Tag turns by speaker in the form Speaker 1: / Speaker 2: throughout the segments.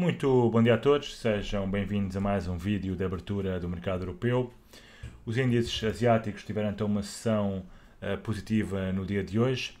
Speaker 1: Muito bom dia a todos, sejam bem-vindos a mais um vídeo de abertura do mercado europeu. Os índices asiáticos tiveram então uma sessão uh, positiva no dia de hoje.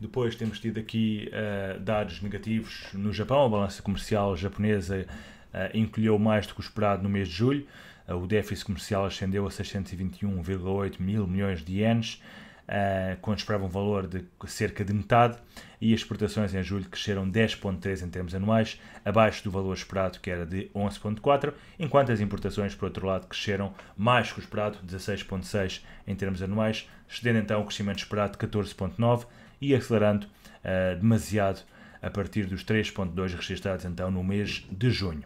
Speaker 1: Depois temos tido aqui uh, dados negativos no Japão, a balança comercial japonesa uh, encolheu mais do que o esperado no mês de julho. o déficit comercial ascendeu a 621,8 mil milhões de ienes eh, quando esperava um valor de cerca de metade, e as exportações em julho cresceram 10,3% em termos anuais, abaixo do valor esperado, que era de 11,4%, enquanto as importações, por outro lado, cresceram mais que o esperado, 16,6% em termos anuais, cedendo então o crescimento esperado de 14,9% e acelerando uh, demasiado a partir dos 3,2% registrados então no mês de junho.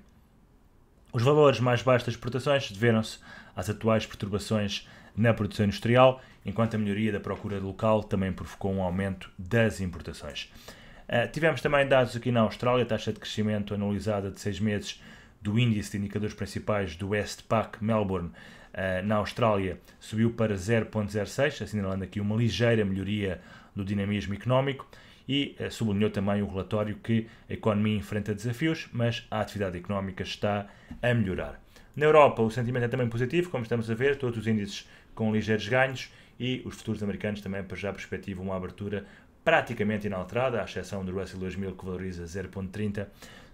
Speaker 1: Os valores mais baixos das exportações deveram-se às atuais perturbações na produção industrial, enquanto a melhoria da procura local também provocou um aumento das importações. Uh, tivemos também dados aqui na Austrália, a taxa de crescimento analisada de 6 meses do índice de indicadores principais do Westpac Melbourne uh, na Austrália subiu para 0,06, assinalando aqui uma ligeira melhoria do dinamismo económico e eh, sublinhou também o relatório que a economia enfrenta desafios, mas a atividade económica está a melhorar. Na Europa, o sentimento é também positivo, como estamos a ver, todos os índices com ligeiros ganhos e os futuros americanos também para já perspectivam uma abertura praticamente inalterada, à exceção do Russell 2000 que valoriza 0,30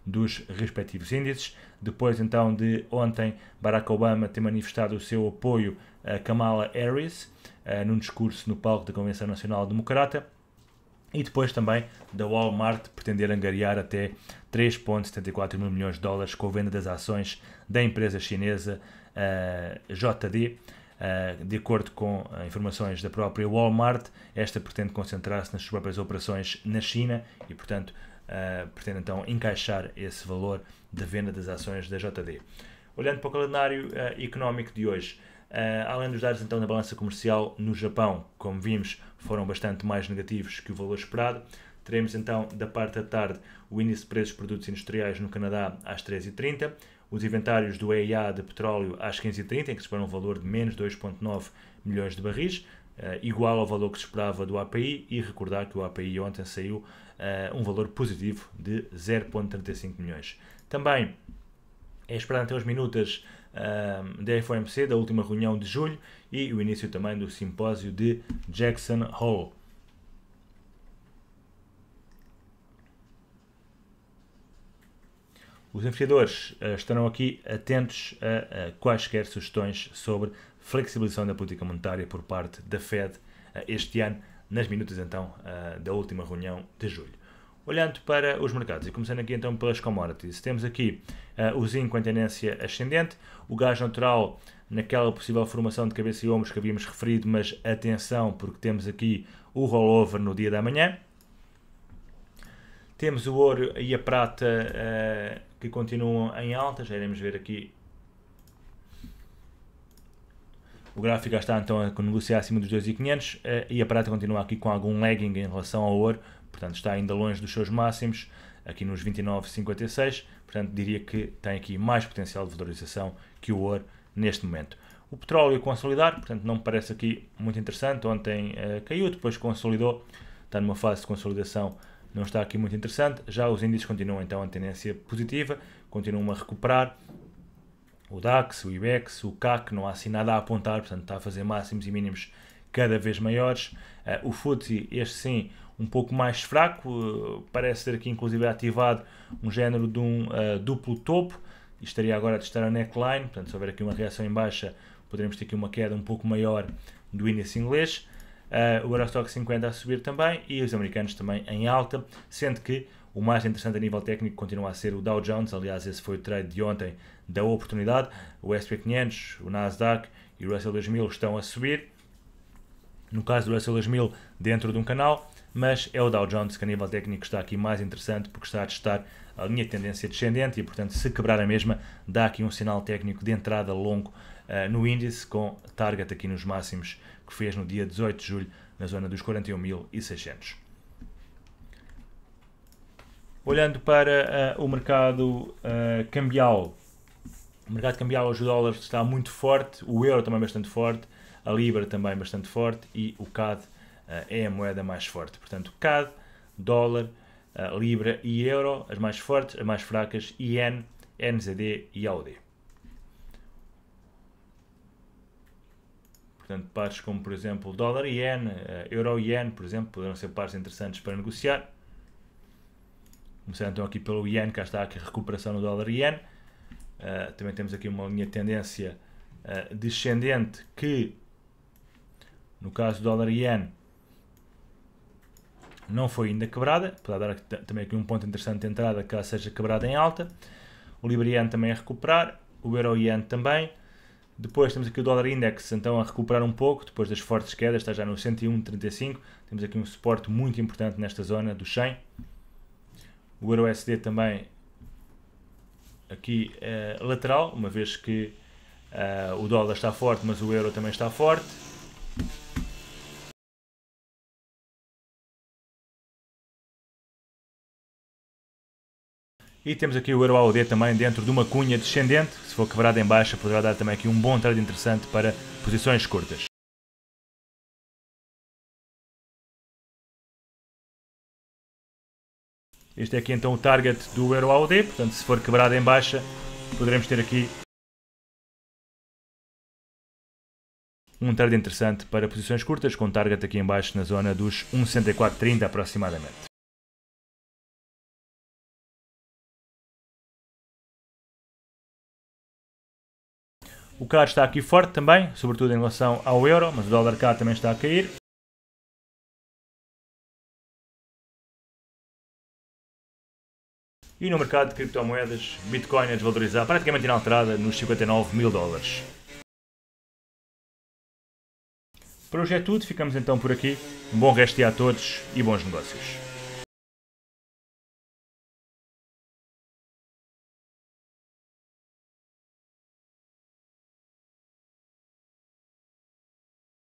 Speaker 1: dos respectivos índices. Depois então de ontem, Barack Obama ter manifestado o seu apoio a Kamala Harris uh, num discurso no palco da Convenção Nacional Democrata e depois também da Walmart pretender angariar até 3,74 mil milhões de dólares com a venda das ações da empresa chinesa uh, eh, JD. Uh, eh, de acordo com eh, informações da própria Walmart, esta pretende concentrar-se nas suas próprias operações na China e, portanto, uh, pretende então encaixar esse valor de venda das ações da JD. Olhando para o calendário económico de hoje, Uh, além dos dados então da balança comercial no Japão, como vimos, foram bastante mais negativos que o valor esperado. Teremos então da parte da tarde o índice de preços de produtos industriais no Canadá às 13h30, os inventários do EIA de petróleo às 15h30, em que se espera um valor de menos 2,9 milhões de barris, uh, igual ao valor que se esperava do API, e recordar que o API ontem saiu uh, um valor positivo de 0,35 milhões. Também é esperado até uns minutos da FOMC, da última reunião de julho, e o início também do simpósio de Jackson Hole. Os investidores uh, estarão aqui atentos a, a quaisquer sugestões sobre flexibilização da política monetária por parte da Fed uh, este ano, nas minutas então uh, da última reunião de julho. Olhando para os mercados, e começando aqui então pelas commodities, temos aqui uh, o zinco em tendência ascendente, o gás natural naquela possível formação de cabeça e ombros que havíamos referido, mas atenção porque temos aqui o rollover no dia da manhã. Temos o ouro e a prata uh, que continuam em alta, já iremos ver aqui O gráfico está então a negociar acima dos 2,500 uh, eh, e a prata continua aqui com algum lagging em relação ao ouro, portanto está ainda longe dos seus máximos, aqui nos 29,56, portanto diria que tem aqui mais potencial de valorização que o ouro neste momento. O petróleo consolidar, portanto não me parece aqui muito interessante, ontem uh, caiu, depois consolidou, está numa fase de consolidação não está aqui muito interessante, já os índices continuam então em tendência positiva, continuam a recuperar, o DAX, o IBEX, o CAC, não há assim nada a apontar, portanto está a fazer máximos e mínimos cada vez maiores. Uh, o FTSE, este sim, um pouco mais fraco, uh, parece ter aqui inclusive ativado um género de um uh, duplo topo, e estaria agora a testar a neckline, portanto se houver aqui uma reação em baixa, poderemos ter aqui uma queda um pouco maior do índice inglês. o Eurostock 50 a subir também e os americanos também em alta, sendo que o mais interessante a nível técnico continua a ser o Dow Jones, aliás, esse foi o trade de ontem da oportunidade. O SP500, o Nasdaq e o Russell 2000 estão a subir. No caso do Russell 2000, dentro de um canal, mas é o Dow Jones que a nível técnico está aqui mais interessante porque está a testar a linha de tendência descendente e, portanto, se quebrar a mesma, dá aqui um sinal técnico de entrada longo uh, no índice, com target aqui nos máximos que fez no dia 18 de julho, na zona dos 41.600. Olhando para uh, o mercado uh, cambial, o mercado cambial, o dólares está muito forte, o euro também bastante forte, a libra também bastante forte e o CAD uh, é a moeda mais forte. Portanto, CAD, dólar, libra e euro, as mais fortes, as mais fracas, IN, NZD e AUD. Portanto, pares como, por exemplo, dólar-IN, euro-IN, por exemplo, poderão ser pares interessantes para negociar. Começando então aqui pelo Ian, cá está aqui a recuperação no dólar Ian. Uh, eh, também temos aqui uma linha de tendência uh, descendente que, no caso do dólar Ian, não foi ainda quebrada. Poderá dar também aqui um ponto interessante de entrada que ela seja quebrada em alta. O Libra Yen também a recuperar, o Euro Ian também. Depois temos aqui o dólar index então a recuperar um pouco, depois das fortes quedas, está já no 101,35. Temos aqui um suporte muito importante nesta zona do 100 o EuroSD também aqui eh, lateral, uma vez que
Speaker 2: eh, o dólar está forte, mas o euro também está forte. E temos aqui o Euro AUD também dentro de uma cunha descendente, se for quebrada em baixa poderá dar também aqui um bom trade interessante para posições curtas. Este é aqui então o target do Euro AUD, portanto se for quebrado em baixa poderemos ter aqui um target interessante para posições curtas com target aqui em baixo na zona dos 1,6430 aproximadamente. O CAR está aqui forte também, sobretudo em relação ao euro, mas o dólar cá também está a cair. e no mercado de criptomoedas, Bitcoin é desvalorizar praticamente inalterada nos 59 mil dólares. Por hoje é tudo, ficamos então por aqui. Um bom resto de dia a todos e bons negócios.